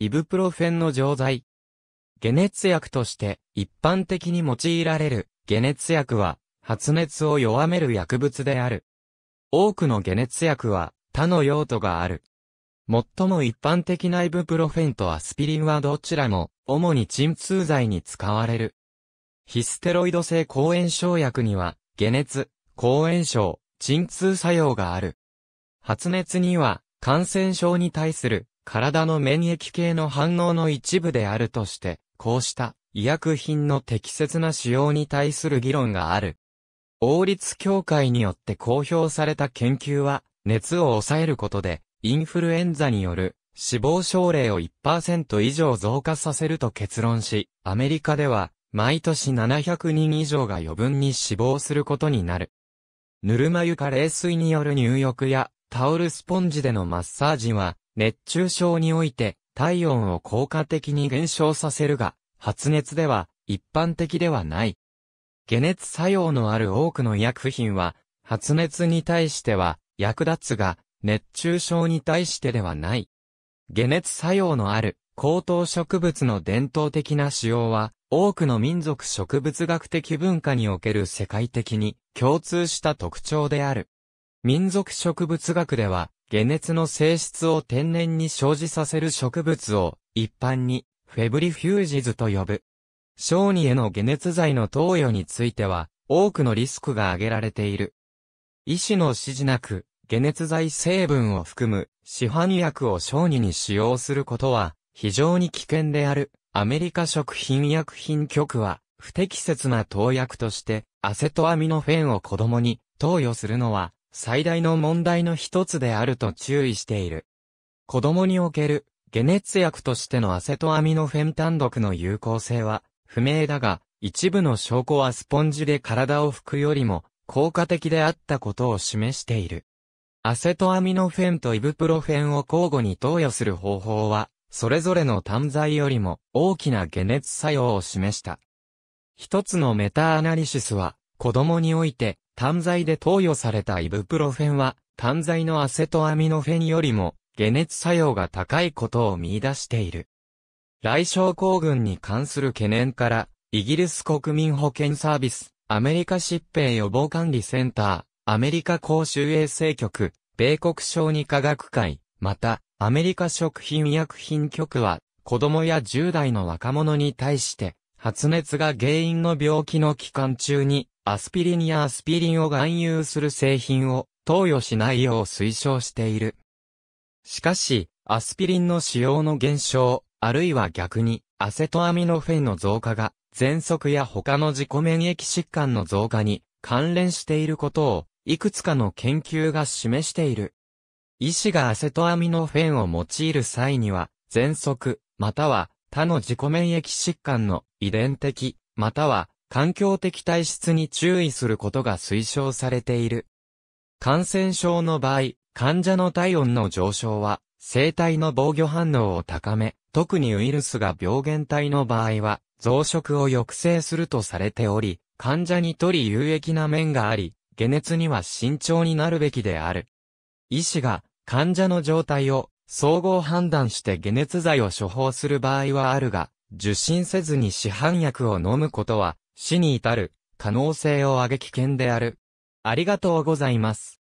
イブプロフェンの錠剤。解熱薬として一般的に用いられる解熱薬は発熱を弱める薬物である。多くの解熱薬は他の用途がある。最も一般的なイブプロフェンとアスピリンはどちらも主に鎮痛剤に使われる。ヒステロイド性抗炎症薬には解熱、抗炎症、鎮痛作用がある。発熱には感染症に対する体の免疫系の反応の一部であるとして、こうした医薬品の適切な使用に対する議論がある。王立協会によって公表された研究は、熱を抑えることで、インフルエンザによる死亡症例を1%以上増加させると結論し、アメリカでは、毎年700人以上が余分に死亡することになる。ぬるま湯か冷水による入浴や、タオルスポンジでのマッサージは、熱中症において体温を効果的に減少させるが、発熱では一般的ではない。解熱作用のある多くの医薬品は、発熱に対しては役立つが、熱中症に対してではない。解熱作用のある高等植物の伝統的な使用は、多くの民族植物学的文化における世界的に共通した特徴である。民族植物学では、解熱の性質を天然に生じさせる植物を一般にフェブリフュージズと呼ぶ。小児への解熱剤の投与については多くのリスクが挙げられている。医師の指示なく解熱剤成分を含む市販薬を小児に使用することは非常に危険である。アメリカ食品薬品局は不適切な投薬としてアセトアミノフェンを子供に投与するのは最大の問題の一つであると注意している。子供における解熱薬としてのアセトアミノフェン単独の有効性は不明だが、一部の証拠はスポンジで体を拭くよりも効果的であったことを示している。アセトアミノフェンとイブプロフェンを交互に投与する方法は、それぞれの単剤よりも大きな解熱作用を示した。一つのメタアナリシスは、子供において炭剤で投与されたイブプロフェンは、炭剤のアセトアミノフェンよりも、解熱作用が高いことを見出している。来症候群に関する懸念から、イギリス国民保健サービス、アメリカ疾病予防管理センター、アメリカ公衆衛生局、米国小児科学会、また、アメリカ食品医薬品局は、子供や10代の若者に対して、発熱が原因の病気の期間中に、アスピリンやアスピリンを含有する製品を投与しないよう推奨している。しかし、アスピリンの使用の減少、あるいは逆に、アセトアミノフェンの増加が、喘息や他の自己免疫疾患の増加に関連していることを、いくつかの研究が示している。医師がアセトアミノフェンを用いる際には、喘息、または他の自己免疫疾患の遺伝的、または環境的体質に注意することが推奨されている。感染症の場合、患者の体温の上昇は、生体の防御反応を高め、特にウイルスが病原体の場合は、増殖を抑制するとされており、患者にとり有益な面があり、解熱には慎重になるべきである。医師が患者の状態を総合判断して解熱剤を処方する場合はあるが、受診せずに市販薬を飲むことは死に至る可能性を挙げ危険である。ありがとうございます。